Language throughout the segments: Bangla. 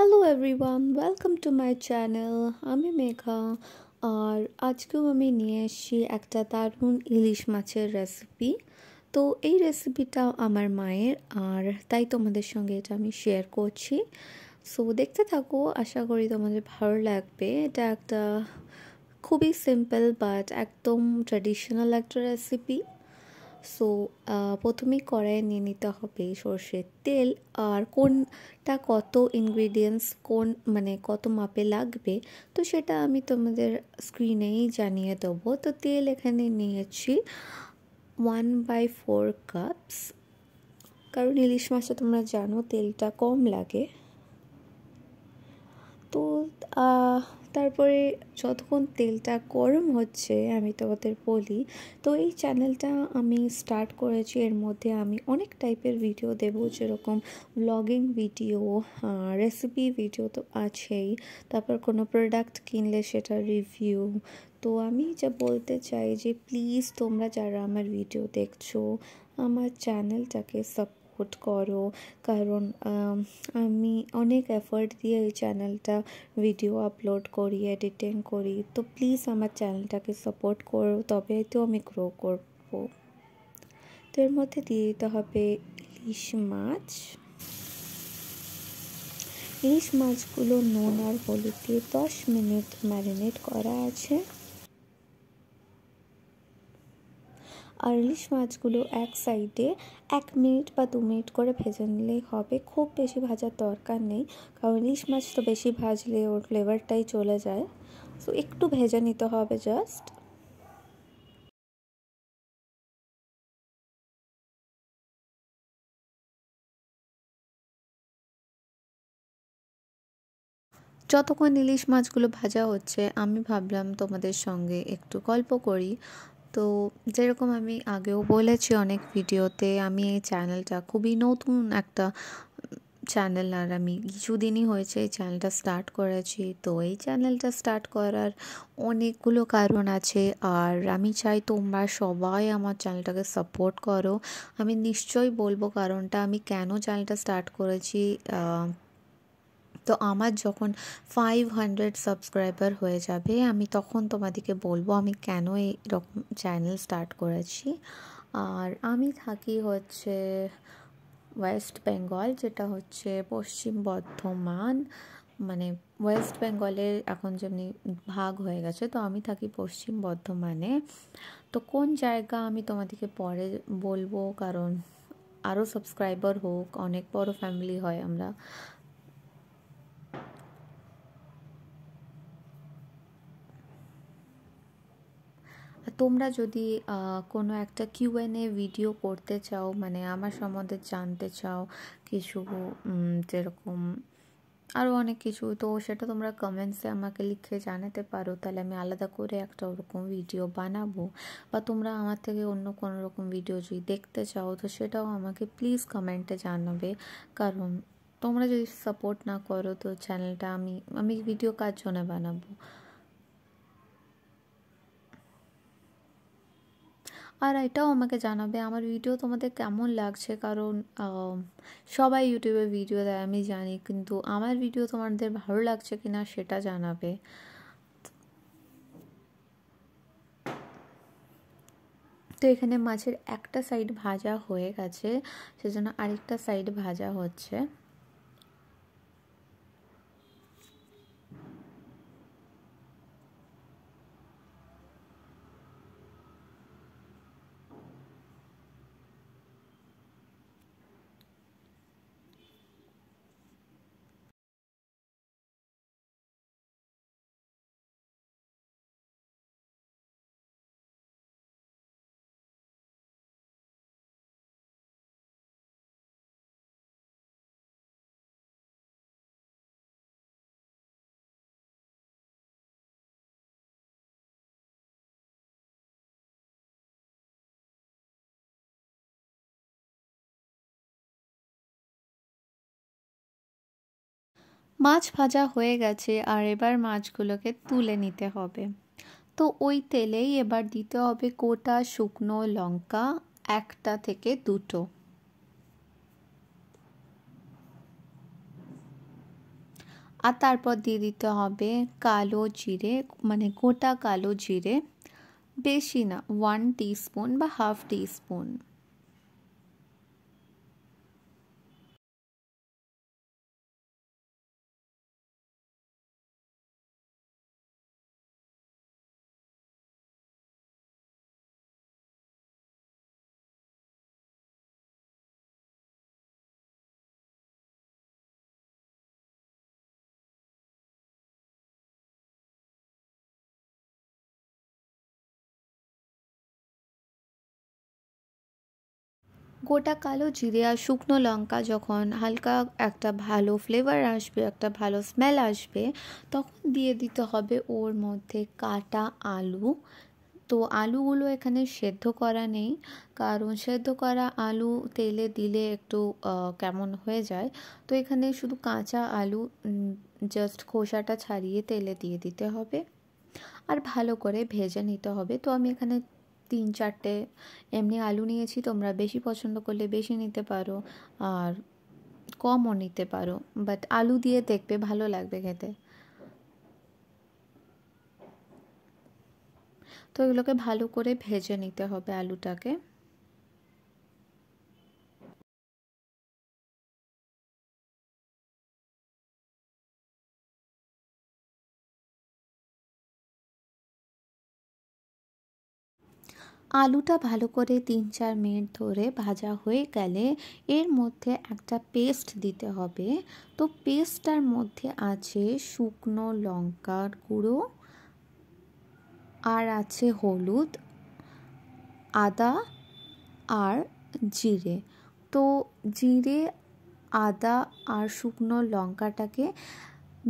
hello everyone welcome to my channel আমি মেঘা আর আজকেও আমি নিয়ে এসেছি একটা দারুণ ইলিশ মাছের রেসিপি তো এই রেসিপিটা আমার মায়ের আর তাই তোমাদের সঙ্গে এটা আমি শেয়ার করছি সো দেখতে থাকো আশা করি তোমাদের ভালো লাগবে এটা একটা খুবই সিম্পল বাট একদম ট্র্যাডিশনাল একটা রেসিপি সো প্রথমেই কড়াইয়ে নিয়ে নিতে হবে সর্ষের তেল আর কোনটা কত ইনগ্রিডিয়েন্টস কোন মানে কত মাপে লাগবে তো সেটা আমি তোমাদের স্ক্রিনেই জানিয়ে দেবো তো তেল এখানে নিয়েছি ওয়ান বাই ফোর কাপস কারণ ইলিশ মাছে তোমরা জানো তেলটা কম লাগে তো তারপরে যতক্ষণ তেলটা গরম হচ্ছে আমি তোমাদের বলি তো এই চ্যানেলটা আমি স্টার্ট করেছি এর মধ্যে আমি অনেক টাইপের ভিডিও দেব যেরকম ব্লগিং ভিডিও রেসিপি ভিডিও তো আছেই তারপর কোনো প্রোডাক্ট কিনলে সেটা রিভিউ তো আমি যা বলতে চাই যে প্লিজ তোমরা যারা আমার ভিডিও দেখছো আমার চ্যানেলটাকে সাপ সাপোর্ট করো কারণ আমি অনেক এফোর্ট দিয়ে এই চ্যানেলটা ভিডিও আপলোড করি এডিটিং করি তো প্লিজ আমার চ্যানেলটাকে সাপোর্ট করো তবে তো আমি গ্রো করবো তো এর মধ্যে দিয়ে দিতে হবে ইলিশ মাছ ইলিশ মাছগুলো নুন আর হলুদ দিয়ে দশ মিনিট ম্যারিনেট করা আছে আর ইলিশ মাছগুলো এক সাইডে এক মিনিট বা দু মিনিট করে ভেজে নিলেই হবে খুব বেশি ভাজার দরকার নেই কারণ ইলিশ মাছ তো বেশি ভাজলে ওর ফ্লেভারটাই চলে যায় সো একটু ভেজে নিতে হবে জাস্ট যতক্ষণ ইলিশ মাছগুলো ভাজা হচ্ছে আমি ভাবলাম তোমাদের সঙ্গে একটু গল্প করি তো যেরকম আমি আগেও বলেছি অনেক ভিডিওতে আমি এই চ্যানেলটা খুবই নতুন একটা চ্যানেল আর আমি কিছুদিনই হয়েছে এই চ্যানেলটা স্টার্ট করেছি তো এই চ্যানেলটা স্টার্ট করার অনেকগুলো কারণ আছে আর আমি চাই তোমরা সবাই আমার চ্যানেলটাকে সাপোর্ট করো আমি নিশ্চয়ই বলবো কারণটা আমি কেন চ্যানেলটা স্টার্ট করেছি তো আমার যখন ফাইভ হান্ড্রেড সাবস্ক্রাইবার হয়ে যাবে আমি তখন তোমাদেরকে বলবো আমি কেন এইরকম চ্যানেল স্টার্ট করেছি আর আমি থাকি হচ্ছে ওয়েস্ট বেঙ্গল যেটা হচ্ছে পশ্চিম বর্ধমান মানে ওয়েস্ট বেঙ্গলের এখন যেমনি ভাগ হয়ে গেছে তো আমি থাকি পশ্চিম বর্ধমানে তো কোন জায়গা আমি তোমাদেরকে পরে বলবো কারণ আরও সাবস্ক্রাইবার হোক অনেক বড় ফ্যামিলি হয় আমরা তোমরা যদি কোনো একটা এ ভিডিও করতে চাও মানে আমার সম্বন্ধে জানতে চাও কিছু যেরকম আরও অনেক কিছু তো সেটা তোমরা কমেন্টসে আমাকে লিখে জানাতে পারো তাহলে আমি আলাদা করে একটা ওরকম ভিডিও বানাবো বা তোমরা আমার থেকে অন্য কোনো রকম ভিডিও যদি দেখতে চাও তো সেটাও আমাকে প্লিজ কমেন্টে জানাবে কারণ তোমরা যদি সাপোর্ট না করো তো চ্যানেলটা আমি আমি ভিডিও কার জন্য বানাবো আর এটাও আমাকে জানাবে আমার ভিডিও তোমাদের কেমন লাগছে কারণ সবাই ইউটিউবে ভিডিও দেয় আমি জানি কিন্তু আমার ভিডিও তোমাদের ভালো লাগছে কি না সেটা জানাবে তো এখানে মাছের একটা সাইড ভাজা হয়ে গেছে সেজন্য আরেকটা সাইড ভাজা হচ্ছে মাছ ভাজা হয়ে গেছে আর এবার মাছগুলোকে তুলে নিতে হবে তো ওই তেলেই এবার দিতে হবে গোটা শুকনো লঙ্কা একটা থেকে দুটো আর তারপর দিয়ে দিতে হবে কালো জিরে মানে গোটা কালো জিরে বেশি না ওয়ান স্পুন বা হাফ স্পুন গোটা কালো জিরে আর শুকনো লঙ্কা যখন হালকা একটা ভালো ফ্লেভার আসবে একটা ভালো স্মেল আসবে তখন দিয়ে দিতে হবে ওর মধ্যে কাটা আলু তো আলুগুলো এখানে সেদ্ধ করা নেই কারণ সেদ্ধ করা আলু তেলে দিলে একটু কেমন হয়ে যায় তো এখানে শুধু কাঁচা আলু জাস্ট খোসাটা ছাড়িয়ে তেলে দিয়ে দিতে হবে আর ভালো করে ভেজে নিতে হবে তো আমি এখানে তিন চারটে এমনি আলু নিয়েছি তোমরা বেশি পছন্দ করলে বেশি নিতে পারো আর কমও নিতে পারো বাট আলু দিয়ে দেখবে ভালো লাগবে খেতে তো এগুলোকে ভালো করে ভেজে নিতে হবে আলুটাকে আলুটা ভালো করে তিন চার মিনিট ধরে ভাজা হয়ে গেলে এর মধ্যে একটা পেস্ট দিতে হবে তো পেস্টটার মধ্যে আছে শুকনো লঙ্কার গুঁড়ো আর আছে হলুদ আদা আর জিরে তো জিরে আদা আর শুকনো লঙ্কাটাকে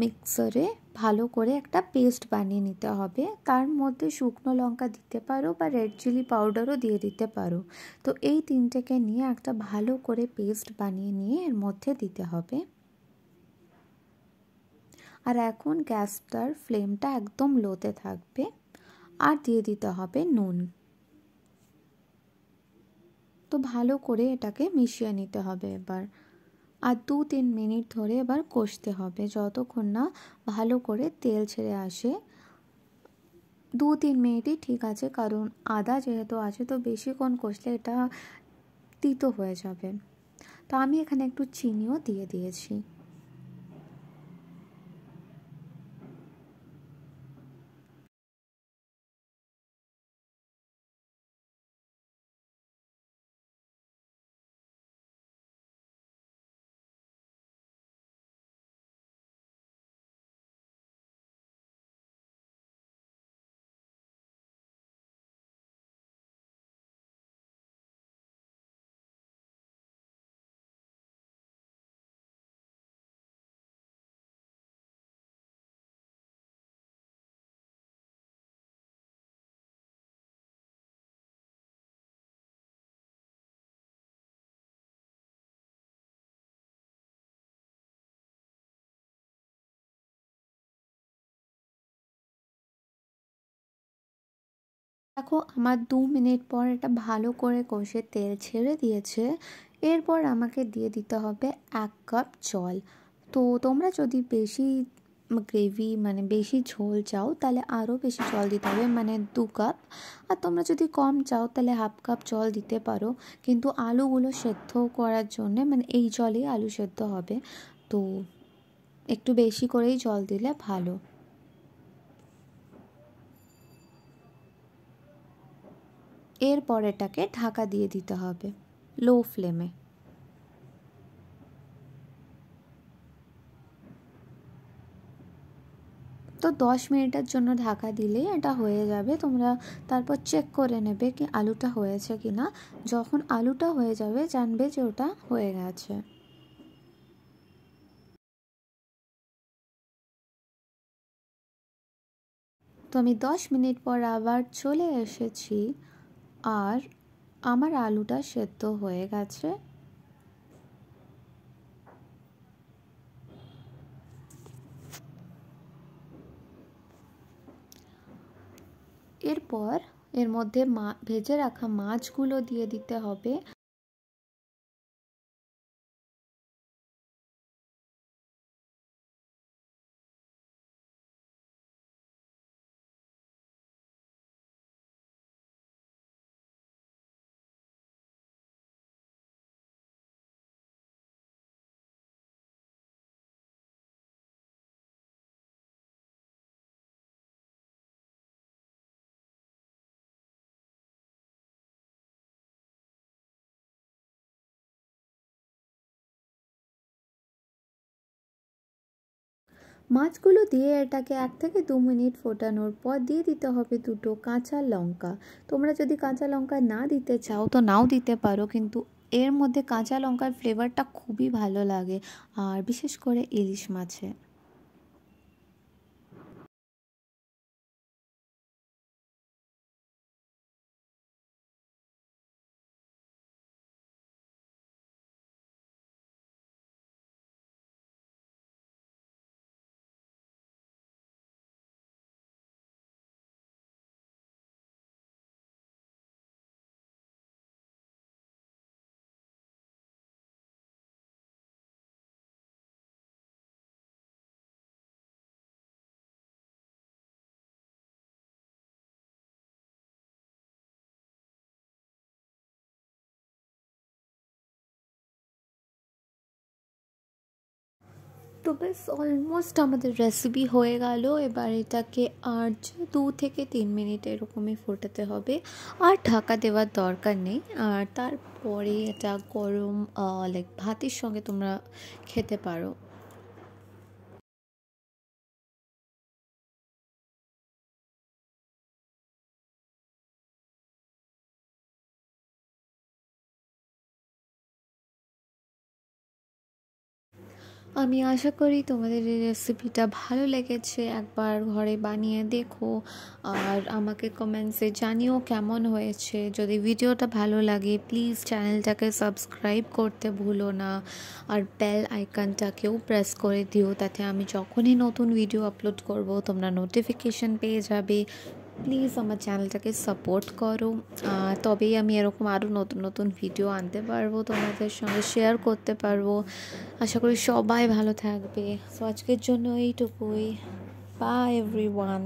মিক্সারে ভালো করে একটা পেস্ট বানিয়ে নিতে হবে তার মধ্যে শুকনো লঙ্কা দিতে পারো বা রেড চিলি পাউডারও দিয়ে দিতে পারো তো এই তিনটেকে নিয়ে একটা ভালো করে পেস্ট বানিয়ে নিয়ে এর মধ্যে দিতে হবে আর এখন গ্যাসটার ফ্লেমটা একদম লোতে থাকবে আর দিয়ে দিতে হবে নুন তো ভালো করে এটাকে মিশিয়ে নিতে হবে এবার আর দু তিন মিনিট ধরে এবার কষতে হবে যতক্ষণ না ভালো করে তেল ছেড়ে আসে দু তিন মিনিটই ঠিক আছে কারণ আদা যেহেতু আছে তো বেশিক্ষণ কষলে এটা তিতো হয়ে যাবে তো আমি এখানে একটু চিনিও দিয়ে দিয়েছি দেখো আমার দু মিনিট পর এটা ভালো করে কষে তেল ছেড়ে দিয়েছে এরপর আমাকে দিয়ে দিতে হবে এক কাপ জল তো তোমরা যদি বেশি গ্রেভি মানে বেশি ঝোল চাও তাহলে আরও বেশি জল দিতে হবে মানে দু কাপ আর তোমরা যদি কম চাও তাহলে হাফ কাপ জল দিতে পারো কিন্তু আলুগুলো সেদ্ধ করার জন্যে মানে এই জলেই আলু সেদ্ধ হবে তো একটু বেশি করেই জল দিলে ভালো এরপর এটাকে ঢাকা দিয়ে দিতে হবে লো ফ্লেমে তো দশ মিনিটের জন্য ঢাকা দিলেই এটা হয়ে যাবে তোমরা তারপর চেক করে নেবে কি আলুটা হয়েছে কি না যখন আলুটা হয়ে যাবে জানবে যে ওটা হয়ে গেছে তো আমি দশ মিনিট পর আবার চলে এসেছি আর আমার আলুটা সেদ্ধ হয়ে গেছে এরপর এর মধ্যে মা ভেজে রাখা মাছগুলো দিয়ে দিতে হবে মাছগুলো দিয়ে এটাকে এক থেকে দু মিনিট ফোটানোর পর দিয়ে দিতে হবে দুটো কাঁচা লঙ্কা তোমরা যদি কাঁচা লঙ্কা না দিতে চাও তো নাও দিতে পারো কিন্তু এর মধ্যে কাঁচা লঙ্কার ফ্লেভারটা খুবই ভালো লাগে আর বিশেষ করে ইলিশ মাছে তো ব্যাস অলমোস্ট আমাদের রেসিপি হয়ে গেল এবার এটাকে আর দু থেকে তিন মিনিট এরকমই ফোটাতে হবে আর ঢাকা দেওয়ার দরকার নেই আর তারপরে এটা গরম লাইক ভাতের সঙ্গে তোমরা খেতে পারো আমি আশা করি তোমাদের এই রেসিপিটা ভালো লেগেছে একবার ঘরে বানিয়ে দেখো আর আমাকে কমেন্টসে জানিও কেমন হয়েছে যদি ভিডিওটা ভালো লাগে প্লিজ চ্যানেলটাকে সাবস্ক্রাইব করতে ভুলো না আর বেল আইকনটাকেও প্রেস করে দিও তাতে আমি যখনই নতুন ভিডিও আপলোড করব তোমরা নোটিফিকেশান পেয়ে যাবে প্লিজ আমার চ্যানেলটাকে সাপোর্ট করো তবেই আমি এরকম আরও নতুন নতুন ভিডিও আনতে পারবো তোমাদের সঙ্গে শেয়ার করতে পারবো আশা করি সবাই ভালো থাকবে সো আজকের জন্য এইটুকুই বাই এভরি ওয়ান